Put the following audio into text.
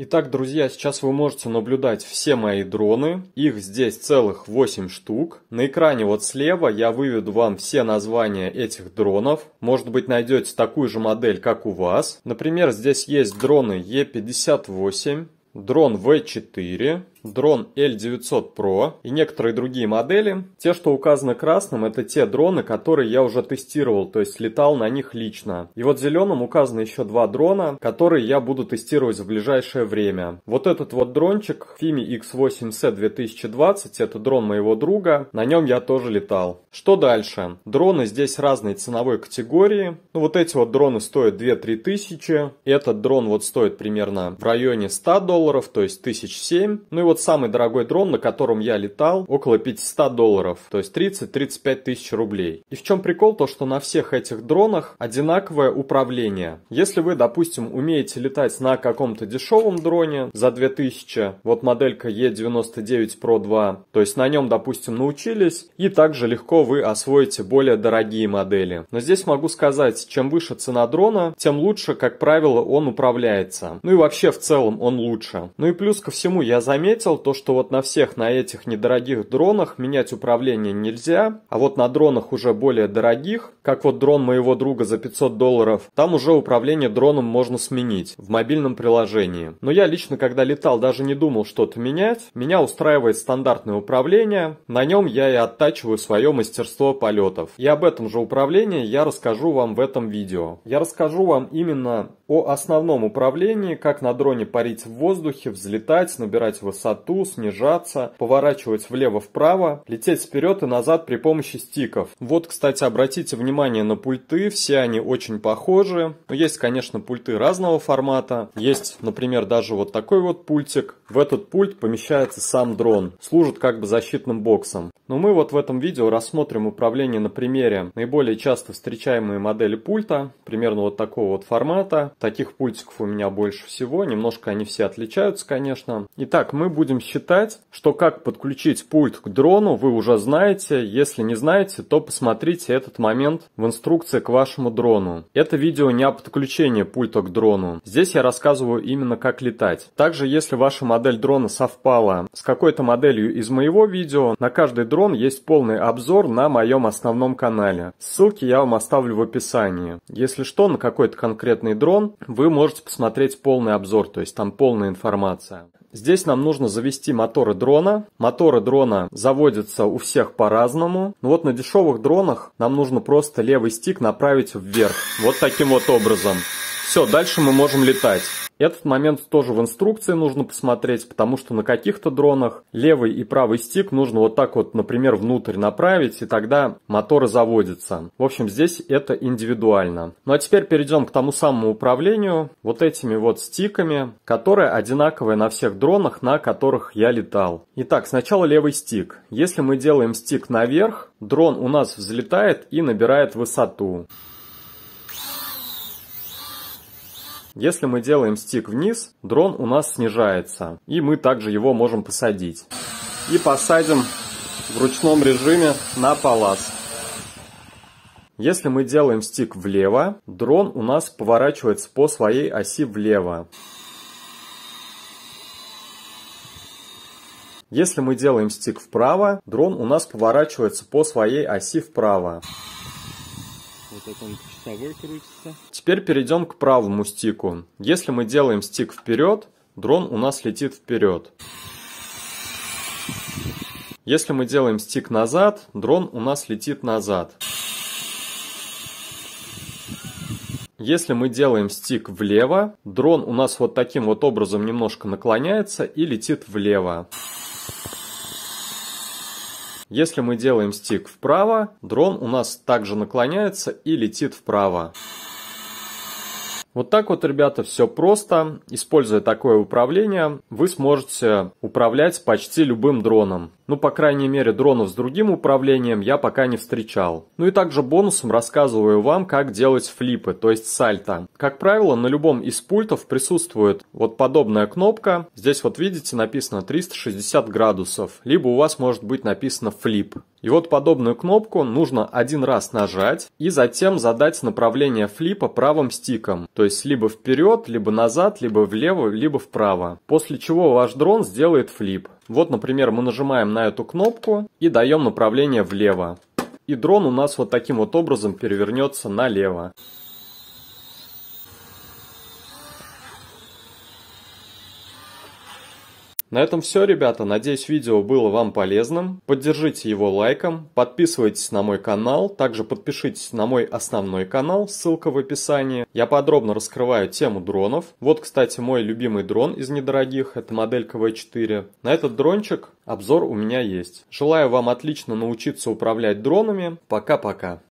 Итак, друзья, сейчас вы можете наблюдать все мои дроны. Их здесь целых 8 штук. На экране вот слева я выведу вам все названия этих дронов. Может быть, найдете такую же модель, как у вас. Например, здесь есть дроны Е58, дрон В4, дрон L900 Pro и некоторые другие модели. Те, что указаны красным, это те дроны, которые я уже тестировал, то есть летал на них лично. И вот зеленым указаны еще два дрона, которые я буду тестировать в ближайшее время. Вот этот вот дрончик Fimi X8C 2020, это дрон моего друга, на нем я тоже летал. Что дальше? Дроны здесь разной ценовой категории. Ну вот эти вот дроны стоят 2-3 тысячи, этот дрон вот стоит примерно в районе 100 долларов, то есть 1007. Ну и вот самый дорогой дрон, на котором я летал, около 500 долларов, то есть 30-35 тысяч рублей. И в чем прикол, то что на всех этих дронах одинаковое управление. Если вы, допустим, умеете летать на каком-то дешевом дроне за 2000, вот моделька E99 Pro 2, то есть на нем, допустим, научились, и также легко вы освоите более дорогие модели. Но здесь могу сказать, чем выше цена дрона, тем лучше, как правило, он управляется. Ну и вообще в целом он лучше. Ну и плюс ко всему я заметил, отметил то, что вот на всех на этих недорогих дронах менять управление нельзя, а вот на дронах уже более дорогих, как вот дрон моего друга за 500 долларов, там уже управление дроном можно сменить в мобильном приложении. Но я лично, когда летал, даже не думал что-то менять. Меня устраивает стандартное управление, на нем я и оттачиваю свое мастерство полетов. И об этом же управлении я расскажу вам в этом видео. Я расскажу вам именно о основном управлении, как на дроне парить в воздухе, взлетать, набирать высоту, снижаться, поворачивать влево-вправо, лететь вперед и назад при помощи стиков. Вот, кстати, обратите внимание на пульты, все они очень похожи. Но есть, конечно, пульты разного формата. Есть, например, даже вот такой вот пультик. В этот пульт помещается сам дрон, служит как бы защитным боксом. Но мы вот в этом видео рассмотрим управление на примере наиболее часто встречаемые модели пульта, примерно вот такого вот формата, Таких пультиков у меня больше всего, немножко они все отличаются, конечно. Итак, мы будем считать, что как подключить пульт к дрону, вы уже знаете. Если не знаете, то посмотрите этот момент в инструкции к вашему дрону. Это видео не о подключении пульта к дрону. Здесь я рассказываю именно как летать. Также, если ваша модель дрона совпала с какой-то моделью из моего видео, на каждый дрон есть полный обзор на моем основном канале. Ссылки я вам оставлю в описании. Если что, на какой-то конкретный дрон вы можете посмотреть полный обзор, то есть там полная информация. Здесь нам нужно завести моторы дрона. Моторы дрона заводятся у всех по-разному. Но вот на дешевых дронах нам нужно просто левый стик направить вверх. Вот таким вот образом. Все, дальше мы можем летать. Этот момент тоже в инструкции нужно посмотреть, потому что на каких-то дронах левый и правый стик нужно вот так вот, например, внутрь направить, и тогда моторы заводятся. В общем, здесь это индивидуально. Ну а теперь перейдем к тому самому управлению, вот этими вот стиками, которые одинаковые на всех дронах, на которых я летал. Итак, сначала левый стик. Если мы делаем стик наверх, дрон у нас взлетает и набирает высоту. Если мы делаем стик вниз, дрон у нас снижается, и мы также его можем посадить. И посадим в ручном режиме на палас. Если мы делаем стик влево, дрон у нас поворачивается по своей оси влево. Если мы делаем стик вправо, дрон у нас поворачивается по своей оси вправо. Вот это он часовой крутится. Теперь перейдем к правому стику. Если мы делаем стик вперед, дрон у нас летит вперед. Если мы делаем стик назад, дрон у нас летит назад. Если мы делаем стик влево, дрон у нас вот таким вот образом немножко наклоняется и летит влево. Если мы делаем стик вправо, дрон у нас также наклоняется и летит вправо. Вот так вот, ребята, все просто. Используя такое управление, вы сможете управлять почти любым дроном. Ну, по крайней мере, дронов с другим управлением я пока не встречал. Ну и также бонусом рассказываю вам, как делать флипы, то есть сальто. Как правило, на любом из пультов присутствует вот подобная кнопка. Здесь вот видите написано 360 градусов, либо у вас может быть написано флип. И вот подобную кнопку нужно один раз нажать и затем задать направление флипа правым стиком. То есть либо вперед, либо назад, либо влево, либо вправо. После чего ваш дрон сделает флип. Вот, например, мы нажимаем на эту кнопку и даем направление влево. И дрон у нас вот таким вот образом перевернется налево. На этом все, ребята. Надеюсь, видео было вам полезным. Поддержите его лайком, подписывайтесь на мой канал, также подпишитесь на мой основной канал, ссылка в описании. Я подробно раскрываю тему дронов. Вот, кстати, мой любимый дрон из недорогих, это модель КВ-4. На этот дрончик обзор у меня есть. Желаю вам отлично научиться управлять дронами. Пока-пока.